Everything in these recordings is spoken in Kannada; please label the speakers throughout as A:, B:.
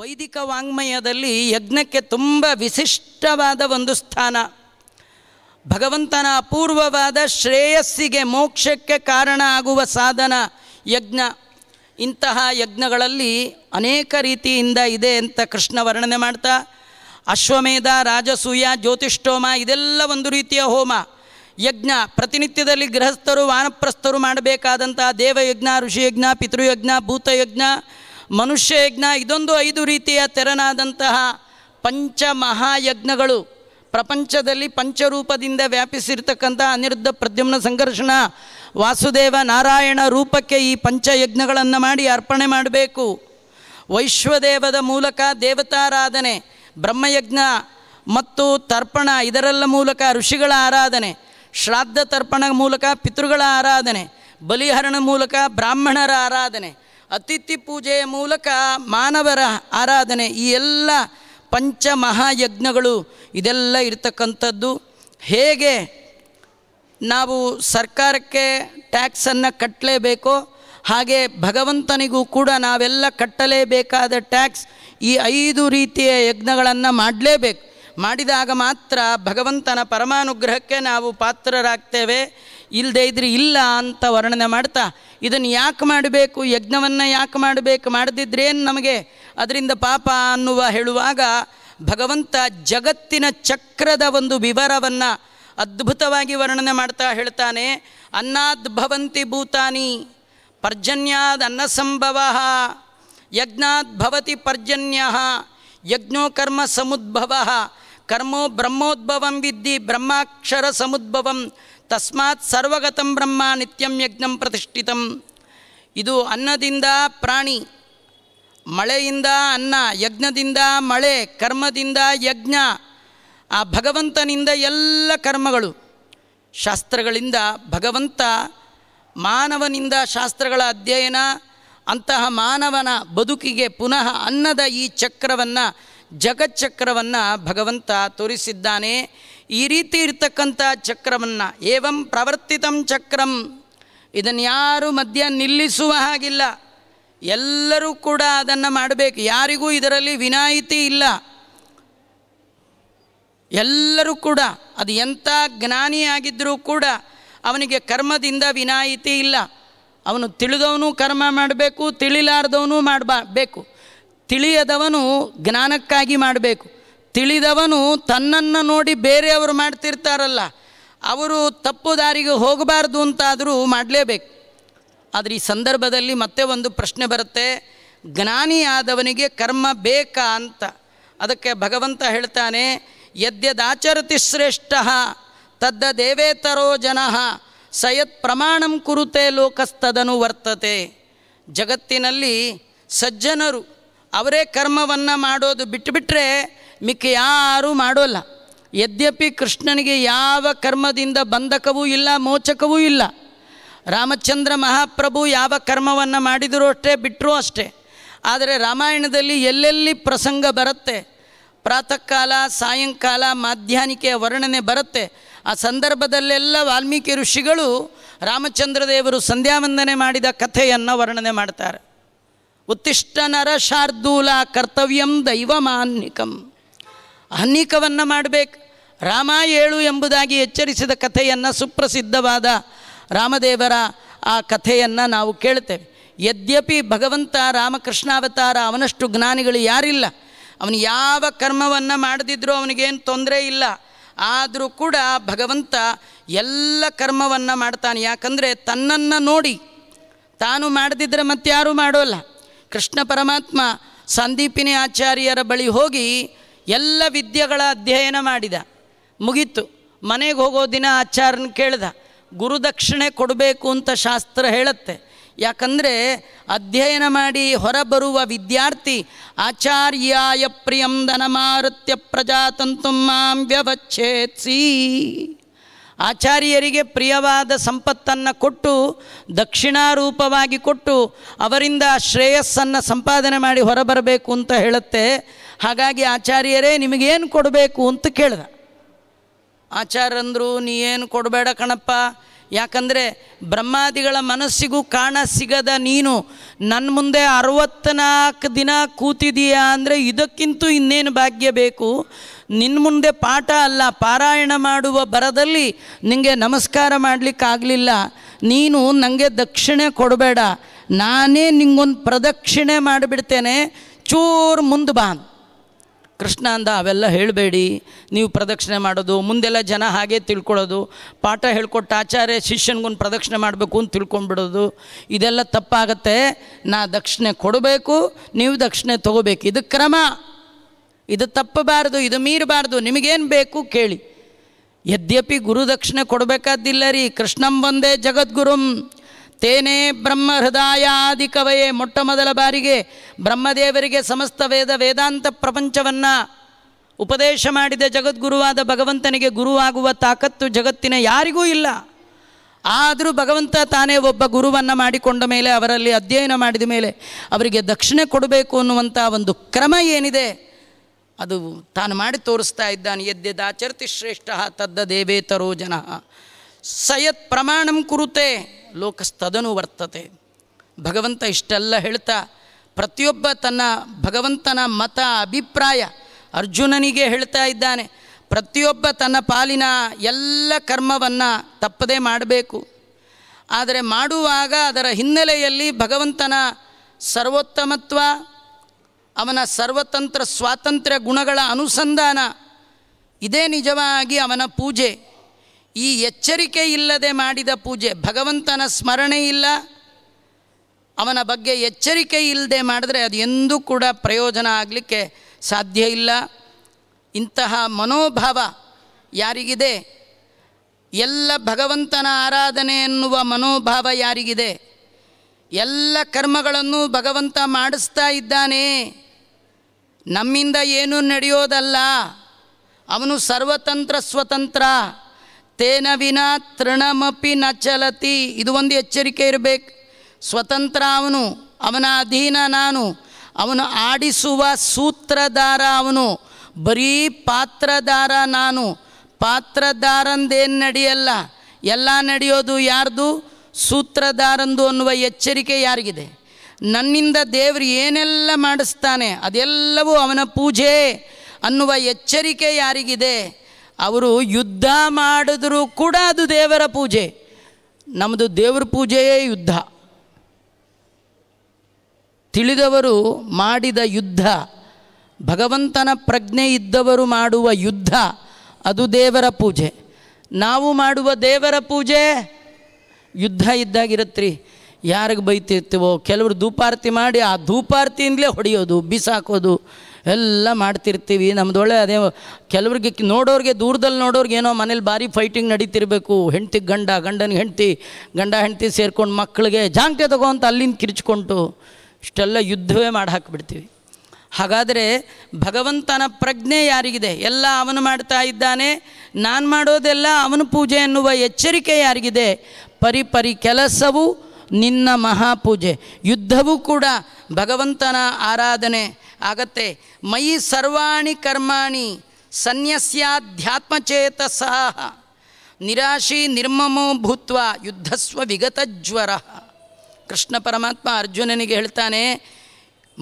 A: ವೈದಿಕ ವಾಂಗ್ಮಯದಲ್ಲಿ ಯಜ್ಞಕ್ಕೆ ತುಂಬ ವಿಶಿಷ್ಟವಾದ ಒಂದು ಸ್ಥಾನ ಭಗವಂತನ ಅಪೂರ್ವವಾದ ಶ್ರೇಯಸ್ಸಿಗೆ ಮೋಕ್ಷಕ್ಕೆ ಕಾರಣ ಆಗುವ ಸಾಧನ ಯಜ್ಞ ಇಂತಹ ಯಜ್ಞಗಳಲ್ಲಿ ಅನೇಕ ರೀತಿಯಿಂದ ಇದೆ ಅಂತ ಕೃಷ್ಣ ವರ್ಣನೆ ಮಾಡ್ತಾ ಅಶ್ವಮೇಧ ರಾಜಸೂಯ ಜ್ಯೋತಿಷ್ಠೋಮ ಇದೆಲ್ಲ ಒಂದು ರೀತಿಯ ಹೋಮ ಯಜ್ಞ ಪ್ರತಿನಿತ್ಯದಲ್ಲಿ ಗೃಹಸ್ಥರು ವಾನಪ್ರಸ್ಥರು ಮಾಡಬೇಕಾದಂತಹ ದೇವಯಜ್ಞ ಋಷಿಯಜ್ಞ ಪಿತೃಯಜ್ಞ ಭೂತಯಜ್ಞ ಮನುಷ್ಯ ಯಜ್ಞ ಇದೊಂದು ಐದು ರೀತಿಯ ತೆರನಾದಂತಹ ಪಂಚ ಮಹಾಯಜ್ಞಗಳು ಪ್ರಪಂಚದಲ್ಲಿ ಪಂಚರೂಪದಿಂದ ವ್ಯಾಪಿಸಿರ್ತಕ್ಕಂಥ ಅನಿರುದ್ಧ ಪ್ರದ್ಯುಮ್ನ ಸಂಘರ್ಷಣ ವಾಸುದೇವ ನಾರಾಯಣ ರೂಪಕ್ಕೆ ಈ ಪಂಚಯಜ್ಞಗಳನ್ನು ಮಾಡಿ ಅರ್ಪಣೆ ಮಾಡಬೇಕು ವೈಶ್ವದೇವದ ಮೂಲಕ ದೇವತಾರಾಧನೆ ಬ್ರಹ್ಮಯಜ್ಞ ಮತ್ತು ತರ್ಪಣ ಇದರೆಲ್ಲ ಮೂಲಕ ಋಷಿಗಳ ಆರಾಧನೆ ಶ್ರಾದ್ದ ತರ್ಪಣ ಮೂಲಕ ಪಿತೃಗಳ ಆರಾಧನೆ ಬಲಿಹರಣ ಮೂಲಕ ಬ್ರಾಹ್ಮಣರ ಆರಾಧನೆ ಅತಿಥಿ ಪೂಜೆಯ ಮೂಲಕ ಮಾನವರ ಆರಾಧನೆ ಈ ಎಲ್ಲ ಪಂಚಮಹಾಯಜ್ಞಗಳು ಇದೆಲ್ಲ ಇರ್ತಕ್ಕಂಥದ್ದು ಹೇಗೆ ನಾವು ಸರ್ಕಾರಕ್ಕೆ ಟ್ಯಾಕ್ಸನ್ನು ಕಟ್ಟಲೇಬೇಕೋ ಹಾಗೆ ಭಗವಂತನಿಗೂ ಕೂಡ ನಾವೆಲ್ಲ ಕಟ್ಟಲೇಬೇಕಾದ ಟ್ಯಾಕ್ಸ್ ಈ ಐದು ರೀತಿಯ ಯಜ್ಞಗಳನ್ನು ಮಾಡಲೇಬೇಕು ಮಾಡಿದಾಗ ಮಾತ್ರ ಭಗವಂತನ ಪರಮಾನುಗ್ರಹಕ್ಕೆ ನಾವು ಪಾತ್ರರಾಗ್ತೇವೆ ಇಲ್ಲದೇ ಇದ್ರೆ ಇಲ್ಲ ಅಂತ ವರ್ಣನೆ ಮಾಡ್ತಾ ಇದನ್ನು ಯಾಕೆ ಮಾಡಬೇಕು ಯಜ್ಞವನ್ನು ಯಾಕೆ ಮಾಡಬೇಕು ಮಾಡದಿದ್ರೇನು ನಮಗೆ ಅದರಿಂದ ಪಾಪ ಅನ್ನುವ ಹೇಳುವಾಗ ಭಗವಂತ ಜಗತ್ತಿನ ಚಕ್ರದ ಒಂದು ವಿವರವನ್ನು ಅದ್ಭುತವಾಗಿ ವರ್ಣನೆ ಮಾಡ್ತಾ ಹೇಳ್ತಾನೆ ಭವಂತಿ ಭೂತಾನಿ ಪರ್ಜನ್ಯಾದ ಅನ್ನ ಸಂಭವ ಭವತಿ ಪರ್ಜನ್ಯ ಯಜ್ಞೋ ಕರ್ಮ ಸಮುದ್ಭವ ಕರ್ಮೋ ಬ್ರಹ್ಮೋದ್ಭವಂ ವಿದ್ಧಿ ಬ್ರಹ್ಮಾಕ್ಷರ ಸಮುದ್ಭವಂ ತಸ್ಮಾತ್ ಸರ್ವಗತಂ ಬ್ರಹ್ಮ ನಿತ್ಯಂ ಯಜ್ಞಂ ಪ್ರತಿಷ್ಠಿತಂ ಇದು ಅನ್ನದಿಂದ ಪ್ರಾಣಿ ಮಳೆಯಿಂದ ಅನ್ನ ಯಜ್ಞದಿಂದ ಮಳೆ ಕರ್ಮದಿಂದ ಯಜ್ಞ ಆ ಭಗವಂತನಿಂದ ಎಲ್ಲ ಕರ್ಮಗಳು ಶಾಸ್ತ್ರಗಳಿಂದ ಭಗವಂತ ಮಾನವನಿಂದ ಶಾಸ್ತ್ರಗಳ ಅಧ್ಯಯನ ಅಂತಹ ಮಾನವನ ಬದುಕಿಗೆ ಪುನಃ ಅನ್ನದ ಈ ಚಕ್ರವನ್ನು ಜಗಚ್ಚಕ್ರವನ್ನು ಭಗವಂತ ತೋರಿಸಿದ್ದಾನೆ ಈ ರೀತಿ ಇರ್ತಕ್ಕಂಥ ಚಕ್ರವನ್ನು ಏವಂ ಪ್ರವರ್ತಿತಂ ಚಕ್ರಂ ಇದನ್ನು ಯಾರು ಮಧ್ಯ ನಿಲ್ಲಿಸುವ ಹಾಗಿಲ್ಲ ಎಲ್ಲರೂ ಕೂಡ ಅದನ್ನು ಮಾಡಬೇಕು ಯಾರಿಗೂ ಇದರಲ್ಲಿ ವಿನಾಯಿತಿ ಇಲ್ಲ ಎಲ್ಲರೂ ಕೂಡ ಅದು ಎಂಥ ಜ್ಞಾನಿಯಾಗಿದ್ದರೂ ಕೂಡ ಅವನಿಗೆ ಕರ್ಮದಿಂದ ವಿನಾಯಿತಿ ಇಲ್ಲ ಅವನು ತಿಳಿದವನು ಕರ್ಮ ಮಾಡಬೇಕು ತಿಳಿಲಾರ್ದವನು ಮಾಡಬಾ ಬೇಕು ತಿಳಿಯದವನು ಜ್ಞಾನಕ್ಕಾಗಿ ಮಾಡಬೇಕು ತಿಳಿದವನು ತನ್ನನ್ನು ನೋಡಿ ಬೇರೆಯವರು ಮಾಡ್ತಿರ್ತಾರಲ್ಲ ಅವರು ತಪ್ಪು ದಾರಿಗೆ ಹೋಗಬಾರ್ದು ಅಂತಾದರೂ ಮಾಡಲೇಬೇಕು ಆದರೆ ಈ ಸಂದರ್ಭದಲ್ಲಿ ಮತ್ತೆ ಒಂದು ಪ್ರಶ್ನೆ ಬರುತ್ತೆ ಜ್ಞಾನಿಯಾದವನಿಗೆ ಕರ್ಮ ಬೇಕಾ ಅಂತ ಅದಕ್ಕೆ ಭಗವಂತ ಹೇಳ್ತಾನೆ ಯದ್ಯದಾಚರತಿ ಶ್ರೇಷ್ಠ ತದ್ದ ದೇವೇತರೋ ಜನ ಸಯತ್ ಪ್ರಮಾಣಂ ಕುರುತೆ ಲೋಕಸ್ತದನು ವರ್ತತೆ ಜಗತ್ತಿನಲ್ಲಿ ಸಜ್ಜನರು ಅವರೇ ಕರ್ಮವನ್ನು ಮಾಡೋದು ಬಿಟ್ಟುಬಿಟ್ರೆ ಮಿಕ್ಕ ಯಾರೂ ಮಾಡೋಲ್ಲ ಯದ್ಯಪಿ ಕೃಷ್ಣನಿಗೆ ಯಾವ ಕರ್ಮದಿಂದ ಬಂಧಕವೂ ಇಲ್ಲ ಮೋಚಕವೂ ಇಲ್ಲ ರಾಮಚಂದ್ರ ಮಹಾಪ್ರಭು ಯಾವ ಕರ್ಮವನ್ನು ಮಾಡಿದರೂ ಅಷ್ಟೇ ಬಿಟ್ಟರೂ ಅಷ್ಟೇ ಆದರೆ ರಾಮಾಯಣದಲ್ಲಿ ಎಲ್ಲೆಲ್ಲಿ ಪ್ರಸಂಗ ಬರುತ್ತೆ ಪ್ರಾತಃ ಕಾಲ ಸಾಯಂಕಾಲ ಮಾಧ್ಯಾನಿಕೆಯ ವರ್ಣನೆ ಬರುತ್ತೆ ಆ ಸಂದರ್ಭದಲ್ಲೆಲ್ಲ ವಾಲ್ಮೀಕಿ ಋಷಿಗಳು ರಾಮಚಂದ್ರ ದೇವರು ಸಂಧ್ಯಾವಂದನೆ ಮಾಡಿದ ಕಥೆಯನ್ನು ವರ್ಣನೆ ಮಾಡ್ತಾರೆ ಉತ್ತಿಷ್ಟ ನರ ಶಾರ್ದೂಲ ಕರ್ತವ್ಯಂ ದೈವಮಾನ್ನಿಕಂ ಅನೇಕವನ್ನು ಮಾಡಬೇಕು ರಾಮ ಏಳು ಎಂಬುದಾಗಿ ಎಚ್ಚರಿಸಿದ ಕಥೆಯನ್ನು ಸುಪ್ರಸಿದ್ಧವಾದ ರಾಮದೇವರ ಆ ಕಥೆಯನ್ನು ನಾವು ಕೇಳ್ತೇವೆ ಯದ್ಯಪಿ ಭಗವಂತ ರಾಮಕೃಷ್ಣಾವತಾರ ಅವನಷ್ಟು ಜ್ಞಾನಿಗಳು ಯಾರಿಲ್ಲ ಅವನು ಯಾವ ಕರ್ಮವನ್ನು ಮಾಡದಿದ್ದರೂ ಅವನಿಗೇನು ತೊಂದರೆ ಇಲ್ಲ ಆದರೂ ಕೂಡ ಭಗವಂತ ಎಲ್ಲ ಕರ್ಮವನ್ನು ಮಾಡ್ತಾನೆ ಯಾಕಂದರೆ ತನ್ನನ್ನು ನೋಡಿ ತಾನು ಮಾಡದಿದ್ದರೆ ಯಾರೂ ಮಾಡೋಲ್ಲ ಕೃಷ್ಣ ಪರಮಾತ್ಮ ಸಂದೀಪಿನಿ ಆಚಾರ್ಯರ ಬಳಿ ಹೋಗಿ ಎಲ್ಲ ವಿದ್ಯೆಗಳ ಅಧ್ಯಯನ ಮಾಡಿದ ಮುಗೀತು ಮನೆಗೆ ಹೋಗೋ ದಿನ ಆಚಾರ್ಯನ ಕೇಳ್ದ ಗುರುದಕ್ಷಿಣೆ ಕೊಡಬೇಕು ಅಂತ ಶಾಸ್ತ್ರ ಹೇಳುತ್ತೆ ಯಾಕಂದರೆ ಅಧ್ಯಯನ ಮಾಡಿ ಹೊರಬರುವ ವಿದ್ಯಾರ್ಥಿ ಆಚಾರ್ಯಾಯ ಪ್ರಿಯಂ ಧನಮಾರುತ್ಯ ಪ್ರಜಾತಂತು ಮಾಂ ವ್ಯವಚ್ಛೇತ್ಸಿ ಆಚಾರ್ಯರಿಗೆ ಪ್ರಿಯವಾದ ಸಂಪತ್ತನ್ನು ಕೊಟ್ಟು ದಕ್ಷಿಣಾರೂಪವಾಗಿ ಕೊಟ್ಟು ಅವರಿಂದ ಶ್ರೇಯಸ್ಸನ್ನು ಸಂಪಾದನೆ ಮಾಡಿ ಹೊರಬರಬೇಕು ಅಂತ ಹೇಳುತ್ತೆ ಹಾಗಾಗಿ ಆಚಾರ್ಯರೇ ನಿಮಗೇನು ಕೊಡಬೇಕು ಅಂತ ಕೇಳಿದ ಆಚಾರ್ಯಂದರು ನೀ ಏನು ಕೊಡಬೇಡ ಕಣಪ್ಪ ಯಾಕಂದರೆ ಬ್ರಹ್ಮಾದಿಗಳ ಮನಸ್ಸಿಗೂ ಕಾಣ ಸಿಗದ ನೀನು ನನ್ನ ಮುಂದೆ ಅರವತ್ತ್ನಾಲ್ಕು ದಿನ ಕೂತಿದೀಯಾ ಅಂದರೆ ಇದಕ್ಕಿಂತೂ ಇನ್ನೇನು ಭಾಗ್ಯ ಬೇಕು ನಿನ್ನ ಮುಂದೆ ಪಾಠ ಅಲ್ಲ ಪಾರಾಯಣ ಮಾಡುವ ಬರದಲ್ಲಿ ನಿಮಗೆ ನಮಸ್ಕಾರ ಮಾಡಲಿಕ್ಕಾಗಲಿಲ್ಲ ನೀನು ನನಗೆ ದಕ್ಷಿಣೆ ಕೊಡಬೇಡ ನಾನೇ ನಿಂಗೊಂದು ಪ್ರದಕ್ಷಿಣೆ ಮಾಡಿಬಿಡ್ತೇನೆ ಚೂರು ಮುಂದೆ ಬಾ ಕೃಷ್ಣ ಅಂದ ಅವೆಲ್ಲ ಹೇಳಬೇಡಿ ನೀವು ಪ್ರದಕ್ಷಿಣೆ ಮಾಡೋದು ಮುಂದೆಲ್ಲ ಜನ ಹಾಗೆ ತಿಳ್ಕೊಳ್ಳೋದು ಪಾಠ ಹೇಳ್ಕೊಟ್ಟು ಆಚಾರ್ಯ ಶಿಷ್ಯನಿಗೊಂದು ಪ್ರದಕ್ಷಿಣೆ ಮಾಡಬೇಕು ಅಂತ ತಿಳ್ಕೊಂಡ್ಬಿಡೋದು ಇದೆಲ್ಲ ತಪ್ಪಾಗತ್ತೆ ನಾ ದಕ್ಷಿಣೆ ಕೊಡಬೇಕು ನೀವು ದಕ್ಷಿಣೆ ತೊಗೋಬೇಕು ಇದು ಕ್ರಮ ಇದು ತಪ್ಪಬಾರ್ದು ಇದು ಮೀರಬಾರ್ದು ನಿಮಗೇನು ಬೇಕು ಕೇಳಿ ಯದ್ಯಪಿ ಗುರುದಕ್ಷಿಣೆ ಕೊಡಬೇಕಾದಿಲ್ಲ ರೀ ಕೃಷ್ಣಂ ಬಂದೇ ಜಗದ್ಗುರುಂ ತೇನೇ ಬ್ರಹ್ಮ ಹೃದಯಾದಿ ಕವಯೇ ಮೊಟ್ಟ ಮೊದಲ ಬಾರಿಗೆ ಬ್ರಹ್ಮದೇವರಿಗೆ ಸಮಸ್ತ ವೇದ ವೇದಾಂತ ಪ್ರಪಂಚವನ್ನು ಉಪದೇಶ ಮಾಡಿದ ಜಗದ್ಗುರುವಾದ ಭಗವಂತನಿಗೆ ಗುರುವಾಗುವ ತಾಕತ್ತು ಜಗತ್ತಿನ ಯಾರಿಗೂ ಇಲ್ಲ ಆದರೂ ಭಗವಂತ ತಾನೇ ಒಬ್ಬ ಗುರುವನ್ನು ಮಾಡಿಕೊಂಡ ಮೇಲೆ ಅವರಲ್ಲಿ ಅಧ್ಯಯನ ಮಾಡಿದ ಮೇಲೆ ಅವರಿಗೆ ದಕ್ಷಿಣೆ ಕೊಡಬೇಕು ಅನ್ನುವಂಥ ಒಂದು ಕ್ರಮ ಏನಿದೆ ಅದು ತಾನು ಮಾಡಿ ತೋರಿಸ್ತಾ ಇದ್ದಾನೆ ಯದ್ಯದಾಚರ್ತಿ ಶ್ರೇಷ್ಠ ತದ್ದ ದೇವೇತರೋ ಜನ ಸಯತ್ ಪ್ರಮಾಣಂ ಕುರುತೆ ಲೋಕಸ್ತದನು ವರ್ತತೆ ಭಗವಂತ ಇಷ್ಟೆಲ್ಲ ಹೇಳ್ತಾ ಪ್ರತಿಯೊಬ್ಬ ತನ್ನ ಭಗವಂತನ ಮತ ಅಭಿಪ್ರಾಯ ಅರ್ಜುನನಿಗೆ ಹೇಳ್ತಾ ಇದ್ದಾನೆ ಪ್ರತಿಯೊಬ್ಬ ತನ್ನ ಪಾಲಿನ ಎಲ್ಲ ಕರ್ಮವನ್ನು ತಪ್ಪದೇ ಮಾಡಬೇಕು ಆದರೆ ಮಾಡುವಾಗ ಅದರ ಹಿನ್ನೆಲೆಯಲ್ಲಿ ಭಗವಂತನ ಸರ್ವೋತ್ತಮತ್ವ ಅವನ ಸರ್ವತಂತ್ರ ಸ್ವಾತಂತ್ರ್ಯ ಗುಣಗಳ ಅನುಸಂಧಾನ ಇದೇ ನಿಜವಾಗಿ ಅವನ ಪೂಜೆ ಈ ಎಚ್ಚರಿಕೆ ಇಲ್ಲದೆ ಮಾಡಿದ ಪೂಜೆ ಭಗವಂತನ ಸ್ಮರಣೆ ಇಲ್ಲ ಅವನ ಬಗ್ಗೆ ಎಚ್ಚರಿಕೆ ಇಲ್ಲದೆ ಮಾಡಿದ್ರೆ ಅದು ಎಂದೂ ಕೂಡ ಪ್ರಯೋಜನ ಆಗಲಿಕ್ಕೆ ಸಾಧ್ಯ ಇಲ್ಲ ಇಂತಹ ಮನೋಭಾವ ಯಾರಿಗಿದೆ ಎಲ್ಲ ಭಗವಂತನ ಆರಾಧನೆ ಎನ್ನುವ ಮನೋಭಾವ ಯಾರಿಗಿದೆ ಎಲ್ಲ ಕರ್ಮಗಳನ್ನು ಭಗವಂತ ಮಾಡಿಸ್ತಾ ಇದ್ದಾನೆ ನಮ್ಮಿಂದ ಏನೂ ನಡೆಯೋದಲ್ಲ ಅವನು ಸರ್ವತಂತ್ರ ಸ್ವತಂತ್ರ ತೇನ ವಿನಾ ತೃಣಮಪಿ ನ ಚಲತಿ ಇದು ಒಂದು ಎಚ್ಚರಿಕೆ ಇರಬೇಕು ಸ್ವತಂತ್ರ ಅವನು ಅವನ ಅಧೀನ ನಾನು ಅವನು ಆಡಿಸುವ ಸೂತ್ರಧಾರ ಅವನು ಬರೀ ಪಾತ್ರಧಾರ ನಾನು ಪಾತ್ರದಾರಂದೇನು ನಡೆಯಲ್ಲ ಎಲ್ಲ ನಡೆಯೋದು ಯಾರ್ದು ಸೂತ್ರಧಾರಂದು ಅನ್ನುವ ಎಚ್ಚರಿಕೆ ಯಾರಿಗಿದೆ ನನ್ನಿಂದ ದೇವರು ಏನೆಲ್ಲ ಮಾಡಿಸ್ತಾನೆ ಅದೆಲ್ಲವೂ ಅವನ ಪೂಜೆ ಅನ್ನುವ ಎಚ್ಚರಿಕೆ ಯಾರಿಗಿದೆ ಅವರು ಯುದ್ಧ ಮಾಡಿದ್ರೂ ಕೂಡ ಅದು ದೇವರ ಪೂಜೆ ನಮ್ಮದು ದೇವ್ರ ಪೂಜೆಯೇ ಯುದ್ಧ ತಿಳಿದವರು ಮಾಡಿದ ಯುದ್ಧ ಭಗವಂತನ ಪ್ರಜ್ಞೆ ಇದ್ದವರು ಮಾಡುವ ಯುದ್ಧ ಅದು ದೇವರ ಪೂಜೆ ನಾವು ಮಾಡುವ ದೇವರ ಪೂಜೆ ಯುದ್ಧ ಇದ್ದಾಗಿರತ್ರಿ ಯಾರಿಗೆ ಬೈತಿರ್ತೀವೋ ಕೆಲವರು ಧೂಪಾರತಿ ಮಾಡಿ ಆ ಧೂಪಾರತಿಯಿಂದಲೇ ಹೊಡೆಯೋದು ಬಿಸಾಕೋದು ಎಲ್ಲ ಮಾಡ್ತಿರ್ತೀವಿ ನಮ್ಮದೊಳ್ಳೆ ಅದೇ ಕೆಲವ್ರಿಗೆ ನೋಡೋರಿಗೆ ದೂರದಲ್ಲಿ ನೋಡೋರಿಗೆ ಏನೋ ಮನೇಲಿ ಭಾರಿ ಫೈಟಿಂಗ್ ನಡೀತಿರ್ಬೇಕು ಹೆಂಡ್ತಿಗೆ ಗಂಡ ಗಂಡನಿಗೆ ಹೆಂಡ್ತಿ ಗಂಡ ಹೆಂಡ್ತಿ ಸೇರ್ಕೊಂಡು ಮಕ್ಕಳಿಗೆ ಜಾಂಕೆ ತಗೋ ಅಂತ ಅಲ್ಲಿಂದ ಕಿರಿಚ್ಕೊಂಡು ಇಷ್ಟೆಲ್ಲ ಯುದ್ಧವೇ ಮಾಡಿ ಹಾಕಿಬಿಡ್ತೀವಿ ಹಾಗಾದರೆ ಭಗವಂತನ ಪ್ರಜ್ಞೆ ಯಾರಿಗಿದೆ ಎಲ್ಲ ಅವನು ಮಾಡ್ತಾ ಇದ್ದಾನೆ ನಾನು ಮಾಡೋದೆಲ್ಲ ಅವನ ಪೂಜೆ ಎನ್ನುವ ಎಚ್ಚರಿಕೆ ಯಾರಿಗಿದೆ ಪರಿಪರಿ ಕೆಲಸವು ನಿನ್ನ ಮಹಾಪೂಜೆ ಯುದ್ಧವೂ ಕೂಡ ಭಗವಂತನ ಆರಾಧನೆ ಆಗತ್ತೆ ಮೈ ಸರ್ವಾಣಿ ಕರ್ಮಾಣಿ ಸನ್ಯಸ್ಯಾಧ್ಯಾತ್ಮಚೇತ ಸಹ ನಿರಾಶಿ ನಿರ್ಮಮೋ ಭೂತ್ವ ಯುದ್ಧಸ್ವ ವಿಗತಜ್ವರ ಕೃಷ್ಣ ಪರಮಾತ್ಮ ಅರ್ಜುನನಿಗೆ ಹೇಳ್ತಾನೆ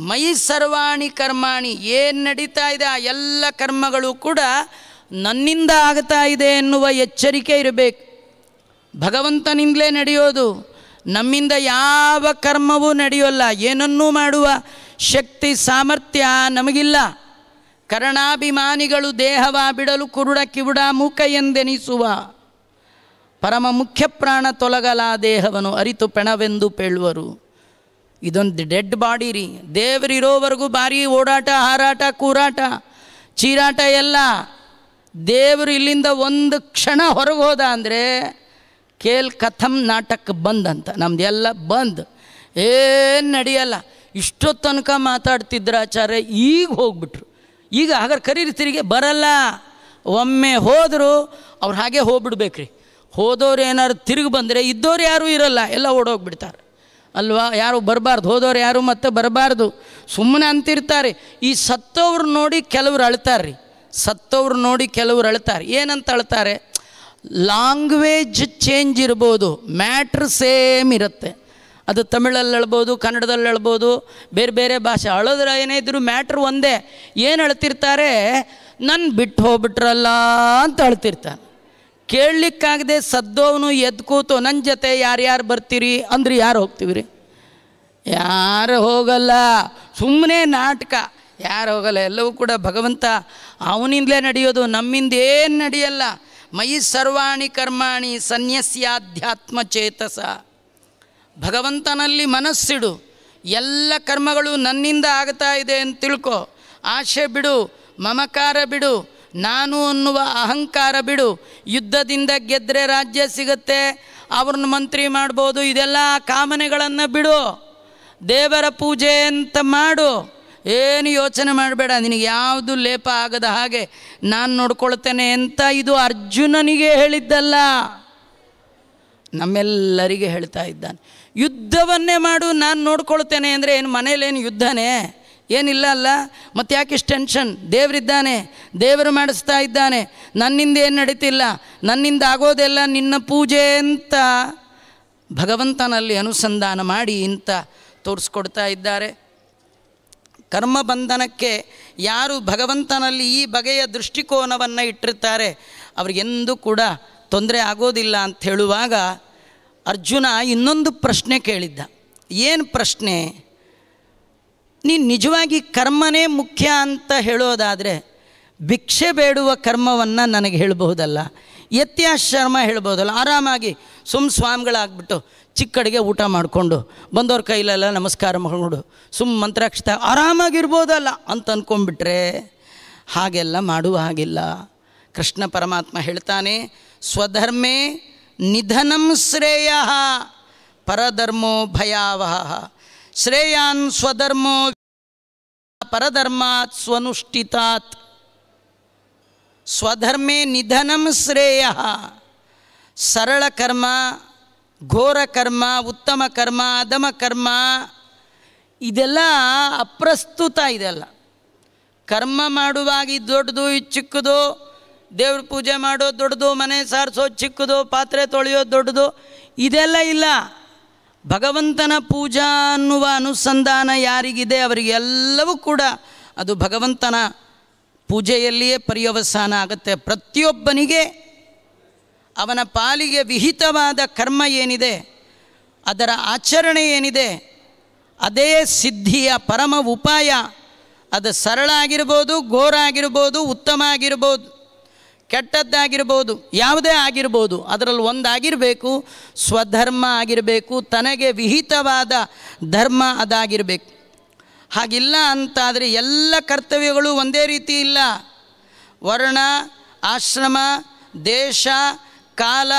A: ಮೈ ಸರ್ವಾಣಿ ಕರ್ಮಾಣಿ ಏನು ನಡೀತಾ ಇದೆ ಆ ಎಲ್ಲ ಕರ್ಮಗಳು ಕೂಡ ನನ್ನಿಂದ ಆಗ್ತಾ ಇದೆ ಎನ್ನುವ ಎಚ್ಚರಿಕೆ ಇರಬೇಕು ಭಗವಂತನಿಂದಲೇ ನಡೆಯೋದು ನಮ್ಮಿಂದ ಯಾವ ಕರ್ಮವೂ ನಡೆಯೋಲ್ಲ ಏನನ್ನೂ ಮಾಡುವ ಶಕ್ತಿ ಸಾಮರ್ಥ್ಯ ನಮಗಿಲ್ಲ ಕರ್ಣಾಭಿಮಾನಿಗಳು ದೇಹವ ಬಿಡಲು ಕುರುಡ ಕಿವುಡ ಮೂಕ ಎಂದೆನಿಸುವ ಪರಮ ಮುಖ್ಯ ಪ್ರಾಣ ತೊಲಗಲ ದೇಹವನ್ನು ಅರಿತು ಪೆಣವೆಂದು ಪೇಳುವರು ಇದೊಂದು ಡೆಡ್ ಬಾಡಿ ರೀ ದೇವರಿರೋವರೆಗೂ ಭಾರಿ ಓಡಾಟ ಹಾರಾಟ ಕೂರಾಟ ಚೀರಾಟ ಎಲ್ಲ ದೇವರು ಇಲ್ಲಿಂದ ಒಂದು ಕ್ಷಣ ಹೊರಗೆ ಹೋದ ಅಂದರೆ ಕೇಲ್ ಕಥಂ ನಾಟಕ್ ಬಂದ್ ಅಂತ ಎಲ್ಲ ಬಂದ್ ಏನು ನಡೆಯಲ್ಲ ಇಷ್ಟೋ ತನಕ ಮಾತಾಡ್ತಿದ್ರ ಆಚಾರ್ಯ ಈಗ ಹೋಗ್ಬಿಟ್ರು ಈಗ ಹಾಗಾದ್ರೆ ಕರೀರಿ ತಿರುಗಿ ಬರಲ್ಲ ಒಮ್ಮೆ ಹೋದರು ಅವ್ರು ಹಾಗೆ ಹೋಗ್ಬಿಡ್ಬೇಕ್ರಿ ಹೋದವ್ರು ಏನಾರು ತಿರುಗಿ ಬಂದರೆ ಇದ್ದವ್ರು ಯಾರೂ ಇರಲ್ಲ ಎಲ್ಲ ಓಡೋಗ್ಬಿಡ್ತಾರೆ ಅಲ್ವಾ ಯಾರು ಬರಬಾರ್ದು ಹೋದವ್ರು ಯಾರು ಮತ್ತೆ ಬರಬಾರ್ದು ಸುಮ್ಮನೆ ಅಂತಿರ್ತಾರೆ ಈ ಸತ್ತವ್ರು ನೋಡಿ ಕೆಲವ್ರು ಅಳ್ತಾರ್ರಿ ಸತ್ತವ್ರು ನೋಡಿ ಕೆಲವ್ರು ಅಳ್ತಾರೆ ಏನಂತ ಅಳ್ತಾರೆ ಲಾಂಗ್ವೇಜ್ ಚೇಂಜ್ ಇರ್ಬೋದು ಮ್ಯಾಟ್ರ್ ಸೇಮ್ ಇರುತ್ತೆ ಅದು ತಮಿಳಲ್ಲಿ ಹೇಳ್ಬೋದು ಕನ್ನಡದಲ್ಲಿ ಹೇಳ್ಬೋದು ಬೇರೆ ಬೇರೆ ಭಾಷೆ ಅಳೋದ್ರೆ ಏನೇ ಇದ್ರೂ ಮ್ಯಾಟ್ರ್ ಒಂದೇ ಏನು ಅಳ್ತಿರ್ತಾರೆ ನನ್ನ ಬಿಟ್ಟು ಹೋಗ್ಬಿಟ್ರಲ್ಲ ಅಂತ ಅಳ್ತಿರ್ತಾನೆ ಕೇಳಲಿಕ್ಕಾಗದೆ ಸದ್ದೋವನು ಎದ್ದು ಕೂತು ನನ್ನ ಜೊತೆ ಯಾರ್ಯಾರು ಬರ್ತೀರಿ ಅಂದ್ರೆ ಯಾರು ಹೋಗ್ತೀವಿ ರೀ ಯಾರು ಹೋಗಲ್ಲ ಸುಮ್ಮನೆ ನಾಟಕ ಯಾರು ಹೋಗಲ್ಲ ಎಲ್ಲವೂ ಕೂಡ ಭಗವಂತ ಅವನಿಂದಲೇ ನಡೆಯೋದು ನಮ್ಮಿಂದೇನು ನಡೆಯಲ್ಲ ಮೈ ಸರ್ವಾಣಿ ಕರ್ಮಾಣಿ ಸನ್ಯಸ್ಯಾಧ್ಯಾತ್ಮ ಚೇತಸ ಭಗವಂತನಲ್ಲಿ ಮನಸ್ಸಿಡು ಎಲ್ಲ ಕರ್ಮಗಳು ನನ್ನಿಂದ ಆಗ್ತಾ ಇದೆ ಅಂತ ತಿಳ್ಕೊ ಆಶೆ ಬಿಡು ಮಮಕಾರ ಬಿಡು ನಾನು ಅನ್ನುವ ಅಹಂಕಾರ ಬಿಡು ಯುದ್ಧದಿಂದ ಗೆದ್ದರೆ ರಾಜ್ಯ ಸಿಗುತ್ತೆ ಅವ್ರನ್ನ ಮಂತ್ರಿ ಮಾಡ್ಬೋದು ಇದೆಲ್ಲ ಕಾಮನೆಗಳನ್ನು ಬಿಡು ದೇವರ ಪೂಜೆ ಅಂತ ಮಾಡು ಏನು ಯೋಚನೆ ಮಾಡಬೇಡ ನಿನಗೆ ಯಾವುದು ಲೇಪ ಆಗದ ಹಾಗೆ ನಾನು ನೋಡ್ಕೊಳ್ತೇನೆ ಅಂತ ಇದು ಅರ್ಜುನನಿಗೆ ಹೇಳಿದ್ದಲ್ಲ ನಮ್ಮೆಲ್ಲರಿಗೆ ಹೇಳ್ತಾ ಇದ್ದಾನೆ ಯುದ್ಧವನ್ನೇ ಮಾಡು ನಾನು ನೋಡ್ಕೊಳ್ತೇನೆ ಅಂದರೆ ಏನು ಮನೇಲೇನು ಯುದ್ಧನೇ ಏನಿಲ್ಲ ಅಲ್ಲ ಮತ್ತು ಯಾಕೆ ಇಷ್ಟು ಟೆನ್ಷನ್ ದೇವರಿದ್ದಾನೆ ದೇವರು ಮಾಡಿಸ್ತಾ ಇದ್ದಾನೆ ನನ್ನಿಂದ ಏನು ನಡೀತಿಲ್ಲ ನನ್ನಿಂದ ಆಗೋದೆಲ್ಲ ನಿನ್ನ ಪೂಜೆ ಅಂತ ಭಗವಂತನಲ್ಲಿ ಅನುಸಂಧಾನ ಮಾಡಿ ಇಂತ ತೋರಿಸ್ಕೊಡ್ತಾ ಇದ್ದಾರೆ ಕರ್ಮ ಬಂಧನಕ್ಕೆ ಯಾರು ಭಗವಂತನಲ್ಲಿ ಈ ಬಗೆಯ ದೃಷ್ಟಿಕೋನವನ್ನು ಇಟ್ಟಿರ್ತಾರೆ ಅವ್ರಿಗೆಂದೂ ಕೂಡ ತೊಂದರೆ ಆಗೋದಿಲ್ಲ ಅಂತ ಹೇಳುವಾಗ ಅರ್ಜುನ ಇನ್ನೊಂದು ಪ್ರಶ್ನೆ ಕೇಳಿದ್ದ ಏನು ಪ್ರಶ್ನೆ ನೀನು ನಿಜವಾಗಿ ಕರ್ಮನೇ ಮುಖ್ಯ ಅಂತ ಹೇಳೋದಾದರೆ ಭಿಕ್ಷೆ ಬೇಡುವ ಕರ್ಮವನ್ನು ನನಗೆ ಹೇಳಬಹುದಲ್ಲ ಯತ್ಯಾಶ್ ಹೇಳ್ಬೋದಲ್ಲ ಆರಾಮಾಗಿ ಸುಮ್ ಸ್ವಾಮಿಗಳಾಗ್ಬಿಟ್ಟು ಚಿಕ್ಕಡಿಗೆ ಊಟ ಮಾಡಿಕೊಂಡು ಬಂದವ್ರ ಕೈಲೆಲ್ಲ ನಮಸ್ಕಾರ ಮಾಡಿಕೊಂಡು ಸುಮ್ ಮಂತ್ರಾಕ್ಷತ ಆರಾಮಾಗಿರ್ಬೋದಲ್ಲ ಅಂತ ಅಂದ್ಕೊಂಡ್ಬಿಟ್ರೆ ಹಾಗೆಲ್ಲ ಮಾಡುವ ಹಾಗಿಲ್ಲ ಕೃಷ್ಣ ಪರಮಾತ್ಮ ಹೇಳ್ತಾನೆ ಸ್ವಧರ್ಮೇ ನಿಧನಂ ಶ್ರೇಯ ಪರಧರ್ಮೋ ಭಯಾವಹ ಶ್ರೇಯಾನ್ ಸ್ವಧರ್ಮೋ ಪರಧರ್ಮಾತ್ ಸ್ವನುಷ್ಠಿತಾತ್ ಸ್ವಧರ್ಮೇ ನಿಧನಂ ಶ್ರೇಯ ಸರಳ ಕರ್ಮ ಘೋರ ಕರ್ಮ ಉತ್ತಮ ಕರ್ಮ ಅಧಮ ಕರ್ಮ ಇದೆಲ್ಲ ಅಪ್ರಸ್ತುತ ಇದೆಲ್ಲ ಕರ್ಮ ಮಾಡುವಾಗಿ ದೊಡ್ಡದು ಚಿಕ್ಕದು ದೇವ್ರ ಪೂಜೆ ಮಾಡೋದು ದೊಡ್ಡದು ಮನೆ ಸಾರಿಸೋದು ಚಿಕ್ಕದು ಪಾತ್ರೆ ತೊಳೆಯೋದು ದೊಡ್ಡದು ಇದೆಲ್ಲ ಇಲ್ಲ ಭಗವಂತನ ಪೂಜಾ ಅನ್ನುವ ಅನುಸಂಧಾನ ಯಾರಿಗಿದೆ ಅವರಿಗೆಲ್ಲವೂ ಕೂಡ ಅದು ಭಗವಂತನ ಪೂಜೆಯಲ್ಲಿಯೇ ಪರ್ಯವಸಾನ ಆಗುತ್ತೆ ಪ್ರತಿಯೊಬ್ಬನಿಗೆ ಅವನ ಪಾಲಿಗೆ ವಿಹಿತವಾದ ಕರ್ಮ ಏನಿದೆ ಅದರ ಆಚರಣೆ ಏನಿದೆ ಅದೇ ಸಿದ್ಧಿಯ ಪರಮ ಉಪಾಯ ಅದು ಸರಳ ಆಗಿರ್ಬೋದು ಘೋರ ಆಗಿರ್ಬೋದು ಉತ್ತಮ ಆಗಿರ್ಬೋದು ಕೆಟ್ಟದ್ದಾಗಿರ್ಬೋದು ಯಾವುದೇ ಆಗಿರ್ಬೋದು ಅದರಲ್ಲಿ ಒಂದಾಗಿರಬೇಕು ಸ್ವಧರ್ಮ ಆಗಿರಬೇಕು ತನಗೆ ವಿಹಿತವಾದ ಧರ್ಮ ಅದಾಗಿರಬೇಕು ಹಾಗಿಲ್ಲ ಅಂತಾದರೆ ಎಲ್ಲ ಕರ್ತವ್ಯಗಳು ಒಂದೇ ರೀತಿ ಇಲ್ಲ ವರ್ಣ ಆಶ್ರಮ ದೇಶ ಕಾಲ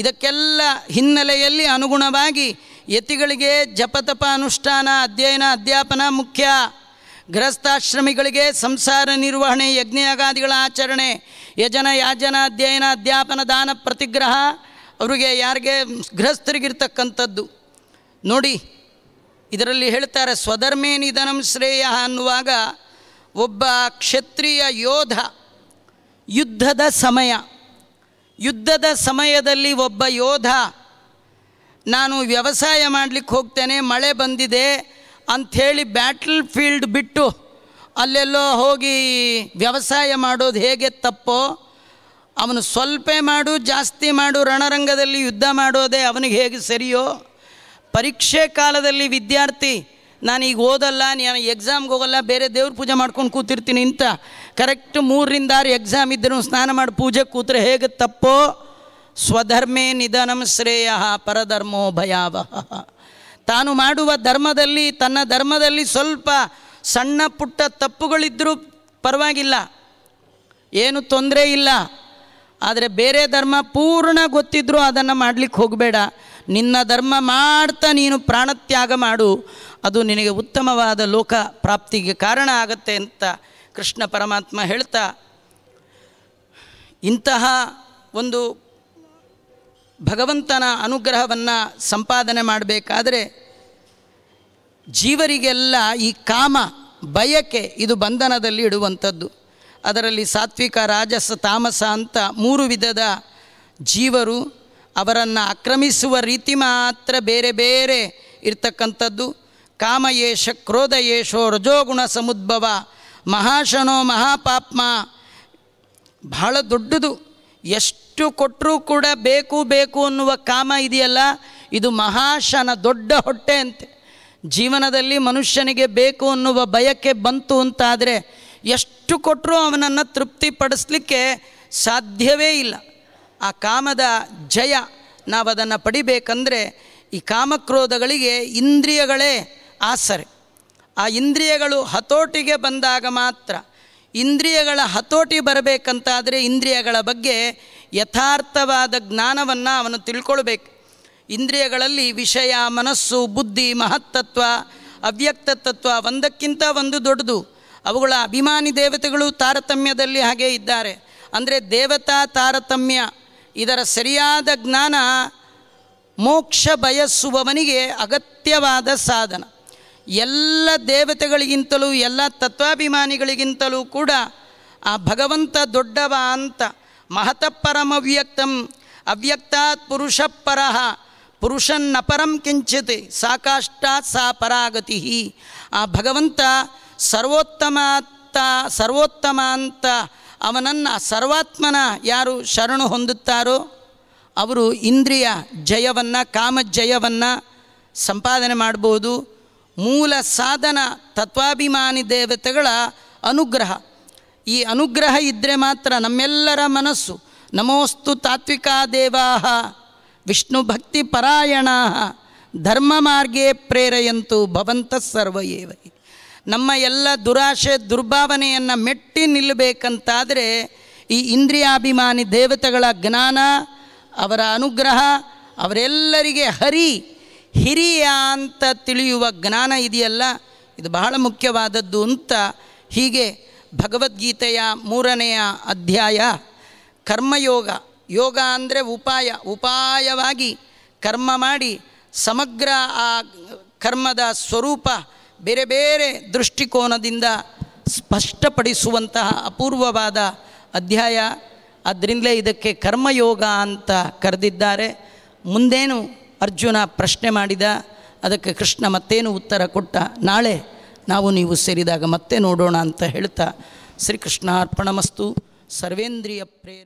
A: ಇದಕ್ಕೆಲ್ಲ ಹಿನ್ನೆಲೆಯಲ್ಲಿ ಅನುಗುಣವಾಗಿ ಯತಿಗಳಿಗೆ ಜಪತಪ ಅನುಷ್ಠಾನ ಅಧ್ಯಯನ ಅಧ್ಯಾಪನ ಮುಖ್ಯ ಗೃಹಸ್ಥಾಶ್ರಮಿಗಳಿಗೆ ಸಂಸಾರ ನಿರ್ವಹಣೆ ಯಜ್ಞಯಾಗಾದಿಗಳ ಆಚರಣೆ ಯಜನ ಯಾಜನ ಅಧ್ಯಯನ ಅಧ್ಯಾಪನ ದಾನ ಪ್ರತಿಗ್ರಹ ಅವರಿಗೆ ಯಾರಿಗೆ ಗೃಹಸ್ಥರಿಗಿರ್ತಕ್ಕಂಥದ್ದು ನೋಡಿ ಇದರಲ್ಲಿ ಹೇಳ್ತಾರೆ ಸ್ವಧರ್ಮೇ ನಿಧನಂ ಶ್ರೇಯ ಅನ್ನುವಾಗ ಒಬ್ಬ ಕ್ಷತ್ರಿಯ ಯೋಧ ಯುದ್ಧದ ಸಮಯ ಯುದ್ಧದ ಸಮಯದಲ್ಲಿ ಒಬ್ಬ ಯೋಧ ನಾನು ವ್ಯವಸಾಯ ಮಾಡಲಿಕ್ಕೆ ಹೋಗ್ತೇನೆ ಮಳೆ ಬಂದಿದೆ ಅಂಥೇಳಿ ಬ್ಯಾಟಲ್ ಫೀಲ್ಡ್ ಬಿಟ್ಟು ಅಲ್ಲೆಲ್ಲೋ ಹೋಗಿ ವ್ಯವಸಾಯ ಮಾಡೋದು ಹೇಗೆ ತಪ್ಪೋ ಅವನು ಸ್ವಲ್ಪ ಮಾಡು ಜಾಸ್ತಿ ಮಾಡು ರಣರಂಗದಲ್ಲಿ ಯುದ್ಧ ಮಾಡೋದೇ ಅವನಿಗೆ ಹೇಗೆ ಸರಿಯೋ ಪರೀಕ್ಷೆ ಕಾಲದಲ್ಲಿ ವಿದ್ಯಾರ್ಥಿ ನಾನೀಗ ಓದಲ್ಲ ನಾನು ಎಕ್ಸಾಮ್ಗೆ ಹೋಗಲ್ಲ ಬೇರೆ ದೇವ್ರ ಪೂಜೆ ಮಾಡ್ಕೊಂಡು ಕೂತಿರ್ತೀನಿ ಅಂತ ಕರೆಕ್ಟ್ ಮೂರರಿಂದ ಆರು ಎಕ್ಸಾಮ್ ಇದ್ದರೂ ಸ್ನಾನ ಮಾಡಿ ಪೂಜೆ ಕೂತ್ರೆ ಹೇಗೆ ತಪ್ಪೋ ಸ್ವಧರ್ಮೇ ನಿಧನಂ ಶ್ರೇಯ ಪರಧರ್ಮೋ ಭಯಾವಹ ತಾನು ಮಾಡುವ ಧರ್ಮದಲ್ಲಿ ತನ್ನ ಧರ್ಮದಲ್ಲಿ ಸ್ವಲ್ಪ ಸಣ್ಣ ಪುಟ್ಟ ತಪ್ಪುಗಳಿದ್ದರೂ ಪರವಾಗಿಲ್ಲ ಏನು ತೊಂದರೆ ಇಲ್ಲ ಆದರೆ ಬೇರೆ ಧರ್ಮ ಪೂರ್ಣ ಗೊತ್ತಿದ್ದರೂ ಅದನ್ನು ಮಾಡಲಿಕ್ಕೆ ಹೋಗಬೇಡ ನಿನ್ನ ಧರ್ಮ ಮಾಡ್ತಾ ನೀನು ಪ್ರಾಣತ್ಯಾಗ ಮಾಡು ಅದು ನಿನಗೆ ಉತ್ತಮವಾದ ಲೋಕ ಪ್ರಾಪ್ತಿಗೆ ಕಾರಣ ಆಗತ್ತೆ ಅಂತ ಕೃಷ್ಣ ಪರಮಾತ್ಮ ಹೇಳ್ತಾ ಇಂತಹ ಒಂದು ಭಗವಂತನ ಅನುಗ್ರಹವನ್ನು ಸಂಪಾದನೆ ಮಾಡಬೇಕಾದರೆ ಜೀವರಿಗೆಲ್ಲ ಈ ಕಾಮ ಬಯಕೆ ಇದು ಬಂಧನದಲ್ಲಿ ಇಡುವಂಥದ್ದು ಅದರಲ್ಲಿ ಸಾತ್ವಿಕ ರಾಜಸ ತಾಮಸ ಅಂತ ಮೂರು ವಿಧದ ಜೀವರು ಅವರನ್ನು ಆಕ್ರಮಿಸುವ ರೀತಿ ಮಾತ್ರ ಬೇರೆ ಬೇರೆ ಇರ್ತಕ್ಕಂಥದ್ದು ಕ್ರೋಧ ಯೇಷೋ ರಜೋಗುಣ ಸಮುದ್ಭವ ಮಹಾಶನೋ ಮಹಾಪಾಪ್ಮ ಬಹಳ ದೊಡ್ಡದು ಎಷ್ಟು ಎಷ್ಟು ಕೊಟ್ಟರೂ ಕೂಡ ಬೇಕು ಬೇಕು ಅನ್ನುವ ಕಾಮ ಇದೆಯಲ್ಲ ಇದು ಮಹಾಶನ ದೊಡ್ಡ ಹೊಟ್ಟೆ ಜೀವನದಲ್ಲಿ ಮನುಷ್ಯನಿಗೆ ಬೇಕು ಅನ್ನುವ ಬಯಕೆ ಬಂತು ಅಂತಾದರೆ ಎಷ್ಟು ಕೊಟ್ಟರೂ ಅವನನ್ನು ತೃಪ್ತಿಪಡಿಸ್ಲಿಕ್ಕೆ ಸಾಧ್ಯವೇ ಇಲ್ಲ ಆ ಕಾಮದ ಜಯ ನಾವು ಅದನ್ನು ಪಡಿಬೇಕಂದ್ರೆ ಈ ಕಾಮಕ್ರೋಧಗಳಿಗೆ ಇಂದ್ರಿಯಗಳೇ ಆಸರೆ ಆ ಇಂದ್ರಿಯಗಳು ಹತೋಟಿಗೆ ಬಂದಾಗ ಮಾತ್ರ ಇಂದ್ರಿಯಗಳ ಹತೋಟಿ ಬರಬೇಕಂತಾದರೆ ಇಂದ್ರಿಯಗಳ ಬಗ್ಗೆ ಯಥಾರ್ಥವಾದ ಜ್ಞಾನವನ್ನು ಅವನು ತಿಳ್ಕೊಳ್ಬೇಕು ಇಂದ್ರಿಯಗಳಲ್ಲಿ ವಿಷಯ ಮನಸ್ಸು ಬುದ್ಧಿ ಮಹತ್ತತ್ವ ಅವ್ಯಕ್ತ ತತ್ವ ಒಂದಕ್ಕಿಂತ ಒಂದು ದೊಡ್ಡದು ಅವುಗಳ ಅಭಿಮಾನಿ ದೇವತೆಗಳು ತಾರತಮ್ಯದಲ್ಲಿ ಹಾಗೇ ಇದ್ದಾರೆ ಅಂದರೆ ದೇವತಾ ತಾರತಮ್ಯ ಇದರ ಸರಿಯಾದ ಜ್ಞಾನ ಮೋಕ್ಷ ಬಯಸುವವನಿಗೆ ಅಗತ್ಯವಾದ ಸಾಧನ ಎಲ್ಲ ದೇವತೆಗಳಿಗಿಂತಲೂ ಎಲ್ಲ ತತ್ವಾಭಿಮಾನಿಗಳಿಗಿಂತಲೂ ಕೂಡ ಆ ಭಗವಂತ ದೊಡ್ಡವ ಅಂತ ಮಹತಃಪರಂ ಅವ್ಯಕ್ತಾತ್ ಪುರುಷಪರ ಪುರುಷನ್ನಪರಂ ಕಿಂಚಿತ್ ಸಾಕಾಷ್ಟಾತ್ ಸಾ ಪರಾಗತಿ ಆ ಭಗವಂತ ಸರ್ವೋತ್ತಮ ಸರ್ವೋತ್ತಮ ಅಂತ ಅವನನ್ನು ಸರ್ವಾತ್ಮನ ಯಾರು ಶರಣು ಹೊಂದುತ್ತಾರೋ ಅವರು ಇಂದ್ರಿಯ ಜಯವನ್ನು ಕಾಮಜಯವನ್ನು ಸಂಪಾದನೆ ಮಾಡ್ಬೋದು ಮೂಲ ಸಾಧನ ತತ್ವಾಭಿಮಾನಿ ದೇವತೆಗಳ ಅನುಗ್ರಹ ಈ ಅನುಗ್ರಹ ಇದ್ದರೆ ಮಾತ್ರ ನಮ್ಮೆಲ್ಲರ ಮನಸ್ಸು ನಮೋಸ್ತು ತಾತ್ವಿಕಾ ದೇವಾಹ ವಿಷ್ಣು ಭಕ್ತಿ ಪರಾಯಣ ಧರ್ಮ ಮಾರ್ಗೇ ಪ್ರೇರೆಯಂತು ಭವಂತ ಸರ್ವಯೇವ ನಮ್ಮ ಎಲ್ಲ ದುರಾಶೆ ದುರ್ಭಾವನೆಯನ್ನು ಮೆಟ್ಟಿ ನಿಲ್ಲಬೇಕಂತಾದರೆ ಈ ಇಂದ್ರಿಯಾಭಿಮಾನಿ ದೇವತೆಗಳ ಜ್ಞಾನ ಅವರ ಅನುಗ್ರಹ ಅವರೆಲ್ಲರಿಗೆ ಹರಿ ಹಿರಿಯ ಅಂತ ತಿಳಿಯುವ ಜ್ಞಾನ ಇದೆಯಲ್ಲ ಇದು ಬಹಳ ಮುಖ್ಯವಾದದ್ದು ಅಂತ ಹೀಗೆ ಭಗವದ್ಗೀತೆಯ ಮೂರನೆಯ ಅಧ್ಯಾಯ ಕರ್ಮಯೋಗ ಯೋಗ ಅಂದರೆ ಉಪಾಯ ಉಪಾಯವಾಗಿ ಕರ್ಮ ಮಾಡಿ ಸಮಗ್ರ ಆ ಕರ್ಮದ ಸ್ವರೂಪ ಬೇರೆ ಬೇರೆ ದೃಷ್ಟಿಕೋನದಿಂದ ಸ್ಪಷ್ಟಪಡಿಸುವಂತಹ ಅಪೂರ್ವವಾದ ಅಧ್ಯಾಯ ಅದರಿಂದಲೇ ಇದಕ್ಕೆ ಕರ್ಮಯೋಗ ಅಂತ ಕರೆದಿದ್ದಾರೆ ಮುಂದೇನು ಅರ್ಜುನ ಪ್ರಶ್ನೆ ಮಾಡಿದ ಅದಕ್ಕೆ ಕೃಷ್ಣ ಮತ್ತೇನು ಉತ್ತರ ಕೊಟ್ಟ ನಾಳೆ ನಾವು ನೀವು ಸೇರಿದಾಗ ಮತ್ತೆ ನೋಡೋಣ ಅಂತ ಹೇಳ್ತಾ ಅರ್ಪಣ ಮಸ್ತು ಸರ್ವೇಂದ್ರಿಯ ಪ್ರೇರ